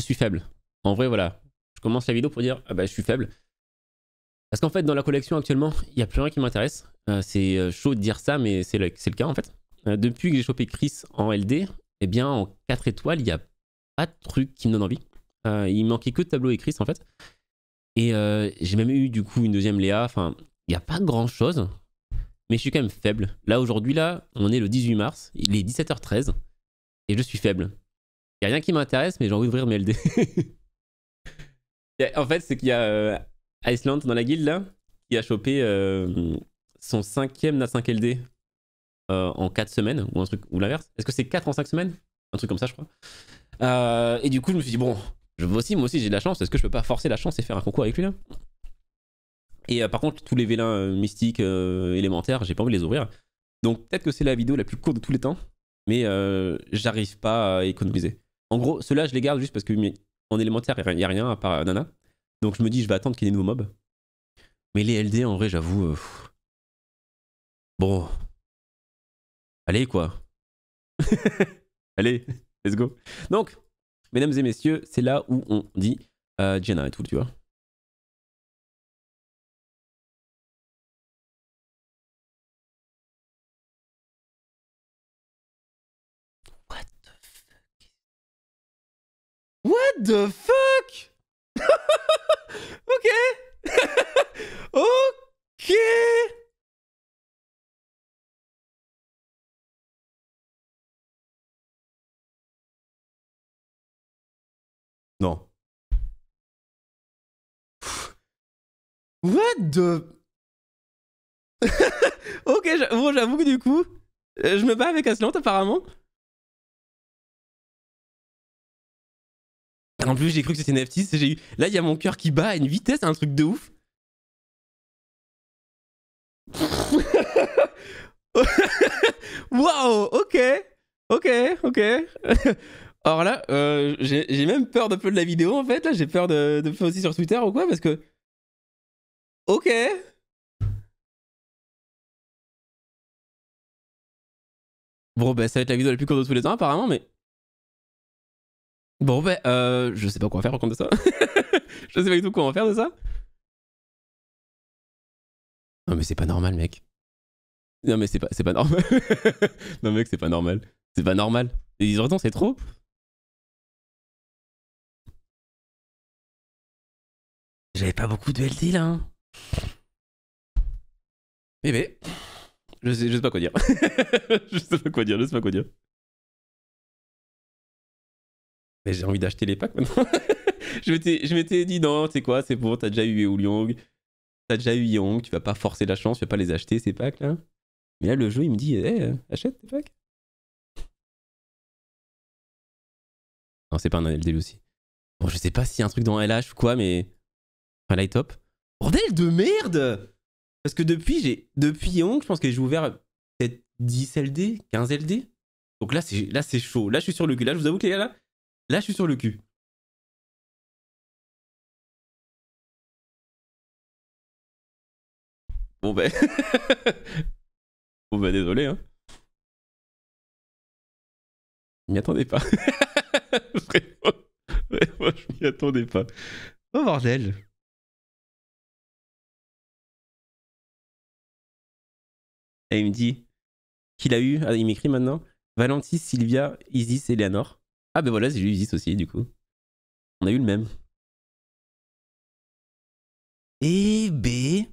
je suis faible. En vrai, voilà. Je commence la vidéo pour dire ah bah je suis faible. Parce qu'en fait, dans la collection actuellement, il y a plus rien qui m'intéresse. Euh, c'est euh, chaud de dire ça, mais c'est le, le, cas en fait. Euh, depuis que j'ai chopé Chris en LD, eh bien en 4 étoiles, il y a pas de truc qui me donne envie. il manquait que de tableau et Chris en fait. Et j'ai même eu du coup une deuxième Léa. Enfin, il n'y a pas grand chose, mais je suis quand même faible. Là aujourd'hui, là, on est le 18 mars, il est 17h13, et je suis faible. Il a rien qui m'intéresse, mais j'ai envie d'ouvrir mes LD. en fait, c'est qu'il y a euh, Iceland dans la guilde là, qui a chopé euh, son cinquième nat 5 LD euh, en 4 semaines, ou un truc, ou l'inverse. Est-ce que c'est 4 en 5 semaines Un truc comme ça, je crois. et du coup, je me suis dit, bon, je aussi, moi aussi j'ai de la chance, est-ce que je peux pas forcer la chance et faire un concours avec lui là Et par contre, tous les vélins mystiques, élémentaires, j'ai pas envie de les ouvrir. Donc peut-être que c'est la vidéo la plus courte de tous les temps, mais j'arrive pas à économiser. En gros, ceux-là, je les garde juste parce que en élémentaire, il n'y a rien à part euh, Nana. Donc je me dis, je vais attendre qu'il y ait des nouveaux mobs. Mais les LD, en vrai, j'avoue. Euh, bon. Allez, quoi. Allez, let's go. Donc, mesdames et messieurs, c'est là où on dit Jenna euh, et tout, tu vois. the fuck Ok Ok Non. What the... ok, bon, j'avoue que du coup, euh, je me bats avec Aslante apparemment. en plus, j'ai cru que c'était NFT, J'ai eu... Là, il y a mon cœur qui bat à une vitesse, un truc de ouf. Waouh, ok, ok, ok. Or là, euh, j'ai même peur de peu de la vidéo en fait. Là, j'ai peur de, de aussi sur Twitter ou quoi parce que. Ok. Bon, bah, ça va être la vidéo la plus courte de tous les temps apparemment, mais. Bon, ben, euh, je sais pas quoi faire par contre de ça. je sais pas du tout quoi comment faire de ça. Non, mais c'est pas normal, mec. Non, mais c'est pas, pas normal. non, mec, c'est pas normal. C'est pas normal. Et ils c'est trop. J'avais pas beaucoup de LD là. Mais, hein. mais. Eh ben, je sais, je sais pas quoi dire. je sais pas quoi dire, je sais pas quoi dire j'ai envie d'acheter les packs maintenant. je m'étais dit, non, tu sais quoi, c'est bon, t'as déjà eu tu t'as déjà eu Yong, tu vas pas forcer la chance, tu vas pas les acheter ces packs là. Mais là, le jeu, il me dit, eh, achète tes packs. Non, c'est pas un lui aussi. Bon, je sais pas s'il y a un truc dans LH ou quoi, mais. Enfin, Light Top. Bordel de merde Parce que depuis, j'ai. Depuis Yong, je pense que j'ai ouvert peut-être 10 LD, 15 LD. Donc là, c'est chaud. Là, je suis sur le cul. Là, je vous avoue que les gars, là, Là, je suis sur le cul. Bon ben... bon ben désolé hein. Je m'y attendais pas. Vraiment. je m'y attendais pas. Oh bordel. Et il me dit qu'il a eu, ah, il m'écrit maintenant, Valentis, Sylvia, Isis, Eleanor. Ah ben voilà, j'ai eu aussi, du coup. On a eu le même. Et B.